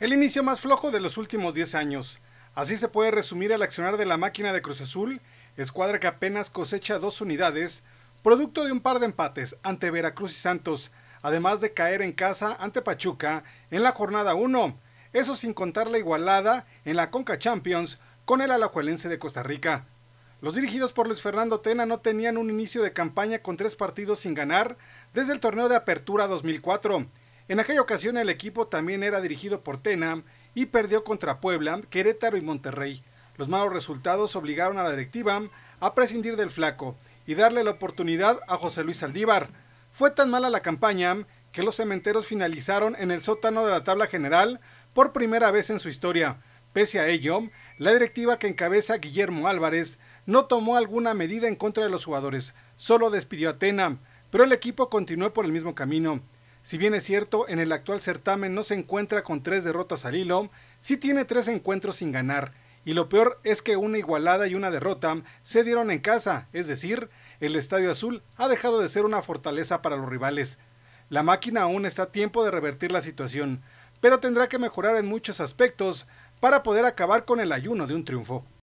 El inicio más flojo de los últimos 10 años. Así se puede resumir el accionar de la máquina de Cruz Azul, escuadra que apenas cosecha dos unidades, producto de un par de empates ante Veracruz y Santos, además de caer en casa ante Pachuca en la jornada 1, eso sin contar la igualada en la Conca Champions con el Alajuelense de Costa Rica. Los dirigidos por Luis Fernando Tena no tenían un inicio de campaña con tres partidos sin ganar desde el torneo de Apertura 2004 en aquella ocasión el equipo también era dirigido por Tena y perdió contra Puebla, Querétaro y Monterrey. Los malos resultados obligaron a la directiva a prescindir del flaco y darle la oportunidad a José Luis Aldívar. Fue tan mala la campaña que los cementeros finalizaron en el sótano de la tabla general por primera vez en su historia. Pese a ello, la directiva que encabeza Guillermo Álvarez no tomó alguna medida en contra de los jugadores, solo despidió a Tenam, pero el equipo continuó por el mismo camino. Si bien es cierto, en el actual certamen no se encuentra con tres derrotas al hilo, sí tiene tres encuentros sin ganar, y lo peor es que una igualada y una derrota se dieron en casa, es decir, el Estadio Azul ha dejado de ser una fortaleza para los rivales. La máquina aún está a tiempo de revertir la situación, pero tendrá que mejorar en muchos aspectos para poder acabar con el ayuno de un triunfo.